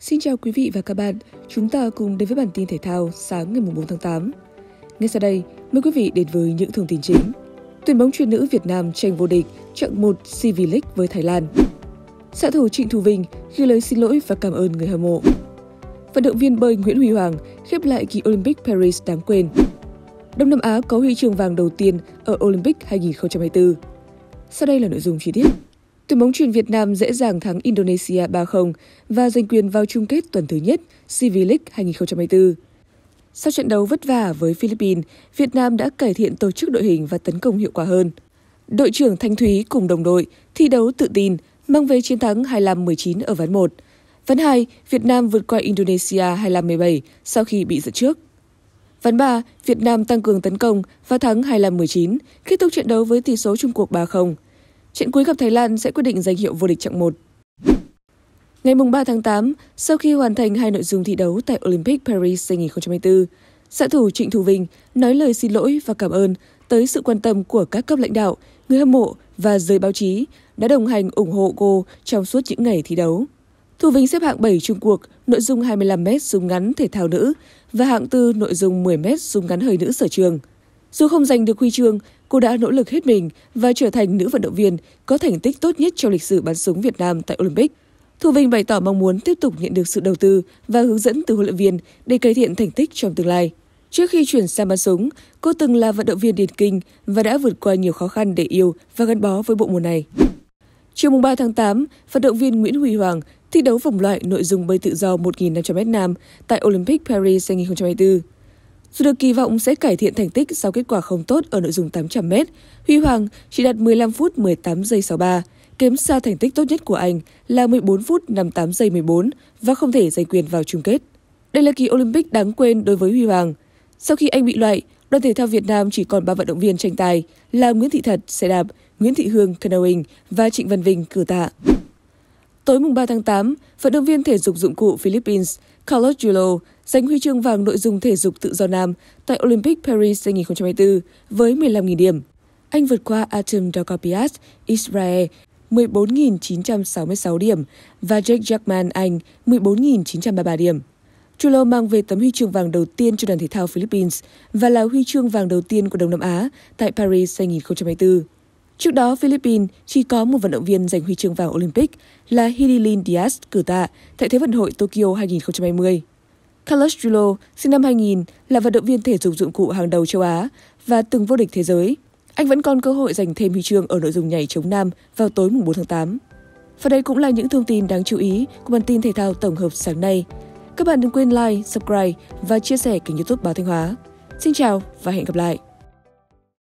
Xin chào quý vị và các bạn, chúng ta cùng đến với bản tin thể thao sáng ngày 4 tháng 8. Ngay sau đây, mời quý vị đến với những thông tin chính. Tuyển bóng truyền nữ Việt Nam tranh vô địch trận 1 CV League với Thái Lan. Xã thủ Trịnh Thu Vinh ghi lời xin lỗi và cảm ơn người hâm mộ. Vận động viên bơi Nguyễn Huy Hoàng khép lại kỳ Olympic Paris đáng quên. Đông Nam Á có huy chương vàng đầu tiên ở Olympic 2024. Sau đây là nội dung chi tiết. Tuyển bóng chuyền Việt Nam dễ dàng thắng Indonesia 3-0 và giành quyền vào chung kết tuần thứ nhất CV League 2024. Sau trận đấu vất vả với Philippines, Việt Nam đã cải thiện tổ chức đội hình và tấn công hiệu quả hơn. Đội trưởng Thanh Thúy cùng đồng đội thi đấu tự tin, mang về chiến thắng 25-19 ở ván 1. Ván 2, Việt Nam vượt qua Indonesia 25-17 sau khi bị dẫn trước. Ván 3, Việt Nam tăng cường tấn công và thắng 25-19, kết thúc trận đấu với tỷ số chung cuộc 3-0. Trận cuối gặp Thái Lan sẽ quyết định danh hiệu vô địch chặng 1. Ngày 3 tháng 8, sau khi hoàn thành hai nội dung thi đấu tại Olympic Paris 2024, xạ thủ Trịnh Thu Vinh nói lời xin lỗi và cảm ơn tới sự quan tâm của các cấp lãnh đạo, người hâm mộ và giới báo chí đã đồng hành ủng hộ cô trong suốt những ngày thi đấu. Thu Vinh xếp hạng 7 Chung cuộc, nội dung 25m súng ngắn thể thao nữ và hạng 4 nội dung 10m súng ngắn hơi nữ sở trường. Dù không giành được huy chương, Cô đã nỗ lực hết mình và trở thành nữ vận động viên có thành tích tốt nhất trong lịch sử bắn súng Việt Nam tại Olympic. Thu Vinh bày tỏ mong muốn tiếp tục nhận được sự đầu tư và hướng dẫn từ huấn luyện viên để cải thiện thành tích trong tương lai. Trước khi chuyển sang bắn súng, cô từng là vận động viên điền kinh và đã vượt qua nhiều khó khăn để yêu và gắn bó với bộ môn này. Chiều 3 tháng 8, vận động viên Nguyễn Huy Hoàng thi đấu vòng loại nội dung bơi tự do 1.500m nam tại Olympic Paris 2024. Dù được kỳ vọng sẽ cải thiện thành tích sau kết quả không tốt ở nội dung 800m, Huy Hoàng chỉ đạt 15 phút 18 giây 63, kém xa thành tích tốt nhất của anh là 14 phút 58 giây 14 và không thể giành quyền vào chung kết. Đây là kỳ Olympic đáng quên đối với Huy Hoàng. Sau khi anh bị loại, đoàn thể thao Việt Nam chỉ còn 3 vận động viên tranh tài là Nguyễn Thị Thật, xe đạp, Nguyễn Thị Hương, canoeing và Trịnh Văn Vinh, cử tạ. Tối mùng 3 tháng 8, vận động viên thể dục dụng cụ Philippines Carlos Julo giành huy chương vàng nội dung thể dục tự do nam tại Olympic Paris 2024 với 15.000 điểm. Anh vượt qua Atem Dokopias, Israel 14.966 điểm và Jake Jackman Anh 14.933 điểm. Chulo mang về tấm huy chương vàng đầu tiên cho đoàn thể thao Philippines và là huy chương vàng đầu tiên của Đông Nam Á tại Paris 2024. Trước đó, Philippines chỉ có một vận động viên giành huy chương vàng Olympic là Hidilyn Diaz cử tạ tại Thế vận hội Tokyo 2020. Carlos Julo, sinh năm 2000, là vận động viên thể dục dụng cụ hàng đầu châu Á và từng vô địch thế giới. Anh vẫn còn cơ hội giành thêm huy chương ở nội dung nhảy chống nam vào tối 4 tháng 8. Và đây cũng là những thông tin đáng chú ý của bản tin thể thao tổng hợp sáng nay. Các bạn đừng quên like, subscribe và chia sẻ kênh youtube Báo Thanh Hóa. Xin chào và hẹn gặp lại!